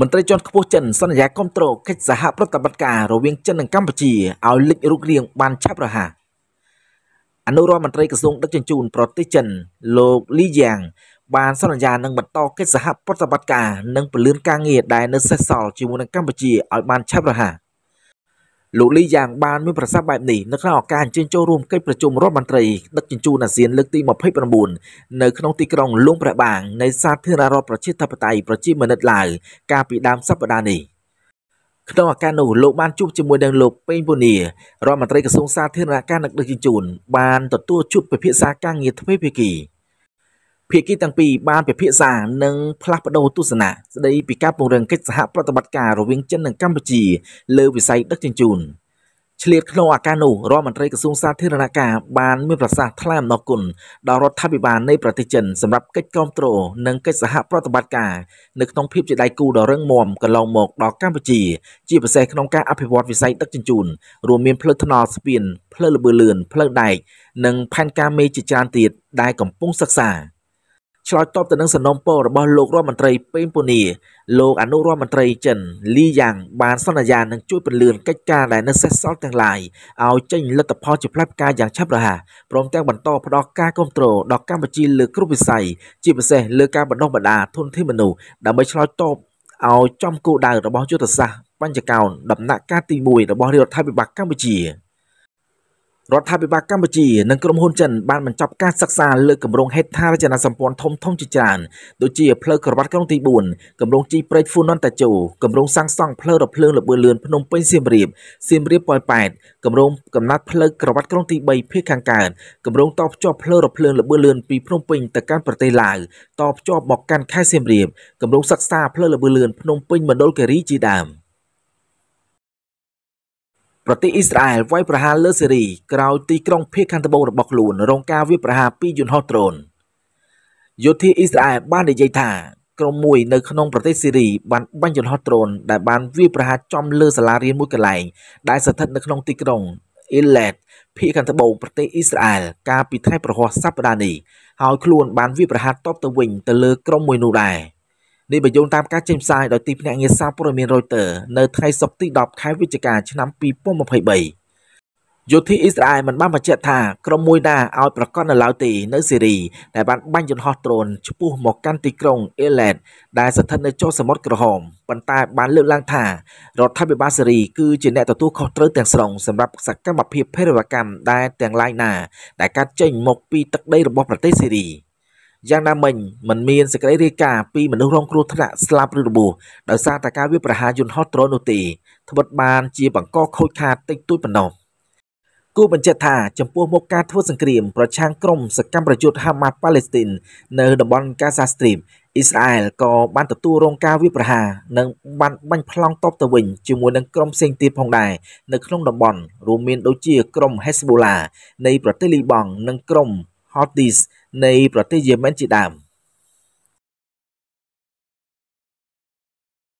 មន្ត្រីជាន់ខ្ពស់ចិនសន្យាគ្រប់គ្រងកិច្ចសហប្រតិបត្តិការរវាងចិននិងកម្ពុជាឲ្យលេចរូបរាងបានឆាប់រហ័សអនុរដ្ឋមន្ត្រីក្រសួងដឹកជញ្ជូនប្រទេសចិនលោកលីយ៉ាង បានសន្យានឹងបន្តកិច្ចសហប្រតិបត្តិការនិងពលានការងារដែលនៅសេសសល់ជាមួយនឹងកម្ពុជាឲ្យបានឆាប់រហ័ស។លោកលីយ៉ាងបានមានប្រសាសន៍បែបនេះនៅក្នុងឱកាសអញ្ជើញចូលរួមកិច្ចប្រជុំរដ្ឋមន្ត្រីដឹកជញ្ជូនអាស៊ានលើកទី29នៅក្នុងទីក្រុងលុងព្រះបាងនៃសាធារណរដ្ឋប្រជាធិបតេយ្យប្រជាមានិតឡាវកាលពីដើមសប្តាហ៍នេះក្នុងឱកាសនោះលោកបានជួបជាមួយនឹងលោកពេងពូនីរដ្ឋមន្ត្រីក្រសួងសាធារណការដឹកជញ្ជូនបានទទួលជួបពិភាក្សាការងារទ្វេភាគី។ភាគីទាំងពីរបានពិភាក្សានិងផ្លាស់ប្តូរទស្សនៈស្តីពីការពង្រឹងកិច្ចសហប្រតិបត្តិការរវាងចិននិងកម្ពុជាលើវិស័យដឹកជញ្ជូនឆ្លៀតក្នុងឱកាសនោះរដ្ឋមន្ត្រីក្រសួងសាធារណការបានមានប្រសាសន៍ថ្លែងអំណរគុណដល់រដ្ឋាភិបាលនៃប្រទេសចិនសម្រាប់កិច្ចគាំទ្រនិងកិច្ចសហប្រតិបត្តិការនៅក្នុងភាពជាដៃគូដ៏រឹងមាំកន្លងមកដល់កម្ពុជាជាពិសេសក្នុងការអភិវឌ្ឍវិស័យដឹកជញ្ជូនរួមមានផ្លូវថ្នល់ស្ពានផ្លូវល្បឿនលឿនផ្លូវដែកនិងផែនការមេជាច្រើនទៀតដែលកំពុងសិក្សា។ឆ្លើយតបទៅនឹងសំណុំពររបស់លោករដ្ឋមន្ត្រីពេញពូនីលោកអនុរដ្ឋមន្ត្រីចិន លីយ៉ាងបានសន្យានឹងជួយពន្យាកិច្ចការដែលនៅសេសសល់ទាំងឡាយឲ្យចេញលទ្ធផលជាផ្លែផ្កាយ៉ាងឆាប់រហ័សព្រមទាំងបន្តផ្តល់ការគ្រប់គ្រងដល់កម្ពុជាលើគ្រប់វិស័យជាពិសេសលើការបណ្ដុះបណ្ដាលធនធានមនុស្សដើម្បីឆ្លើយតបឲ្យចំគោលដៅរបស់យុទ្ធសាស្ត្របញ្ចកោណដំណាក់កាលទី1របស់រដ្ឋាភិបាលកម្ពុជា។រដ្ឋាភិបាលកម្ពុជានិងក្រុមហ៊ុនចិនបានបញ្ចប់ការសិក្សាលើគម្រោងហេដ្ឋារចនាសម្ព័ន្ធធំធំជាច្រើនដូចជាផ្លូវក្រវ៉ាត់ក្រុងទី4គម្រោងជីព្រែកហ្វូណនតាជូគម្រោងសាំងសង់ផ្លូវរភ្លើងលបឿនលឿនភ្នំពេញសៀមរាបសៀមរាបប៉ោយប៉ែតគម្រោងកំណត់ផ្លូវក្រវ៉ាត់ក្រុងទី3ភៀកខាងកើតគម្រោងតភ្ជាប់ផ្លូវរភ្លើងលបឿនលឿនពីភ្នំពេញទៅកាន់ប្រទេសឡាវតភ្ជាប់មកកាន់ខេត្តសៀមរាបគម្រោងសិក្សាផ្លូវលបឿនលឿនភ្នំពេញមណ្ឌលគិរីជាដើម។ប្រទេសអ៊ីស្រាអែលវាយប្រហារលើសេរីក្រោយទីក្រុងភេកខាងត្បូងរបស់ខ្លួន រងការវាយប្រហារពីយន្តហោះដ្រូនយោធាអ៊ីស្រាអែលបាននិយាយថាក្រុមមួយនៅក្នុងប្រទេសសេរីបានបាញ់យន្តហោះដ្រូនដែលបានវាយប្រហារចំលើសាលារៀនមួយកន្លែងដែលស្ថិតនៅក្នុងទីក្រុងអ៊ីឡេតភេកខាងត្បូងប្រទេសអ៊ីស្រាអែលកាលពីថ្ងៃប្រហ័សសប្តាហ៍នេះហើយខ្លួនបានវាយប្រហារតបទៅវិញទៅលើក្រុមមួយនោះដែរ។នេះបញ្យងតាមការចេញផ្សាយដោយទីភ្នាក់ងារសារព័ត៌មាន Reuters នៅថ្ងៃសុក្រទី10ខែវិច្ឆិកាឆ្នាំ2023យោធាអ៊ីស្រាអែលមិនបានបញ្ជាក់ថាក្រុមមួយណាឲ្យប្រកាសនៅឡើយទេនៅសេរីដែលបានបាញ់យន្តហោះដ្រូនឆ្ពោះមកកាន់ទីក្រុងអេឡេតដែលស្ថិតនៅចុងសមុទ្រក្រហមប៉ុន្តែ បានលើកឡើងថារដ្ឋាភិបាលសេរីគឺជាអ្នកទទួលខុសត្រូវទាំងស្រុងសម្រាប់ សកម្មភាពភេរវកម្មដែលទាំងឡាយណាដែលកើតចេញមកពីទឹកដីរបស់ប្រទេសសេរី។យ៉ាងណាមិញมันមានសេចក្តីរាយការណ៍ពីមនុស្សរងគ្រោះថ្នាក់ស្លាប់ឬរបួសដោយសារតែការវាយប្រហារយន្តហោះដ្រូននោះទេត្បិតបាន ជាបង្កខូចខាតតិចតួចប៉ុណ្ណោះគូបញ្ជាក់ថាចំពោះមុខការធ្វើសង្គ្រាម ប្រឆាំងក្រុម សកម្មប្រយុទ្ធហាម៉ាស់ប៉ាឡេស្ទីននៅតំបន់កាហ្សាស្ទ្រីមអ៊ីស្រាអែលក៏បានទទួលរងការវាយប្រហារនិងបានបាញ់ប្លង់តបទៅវិញជាមួយនឹងក្រុមផ្សេងទៀតផងដែរនៅក្នុងតំបន់រួមមានដូចជា ក្រុម Hezbollah នៃ ប្រទេសលីបង់ និងក្រុម Houthis ในประเทศเยเมันจีดาม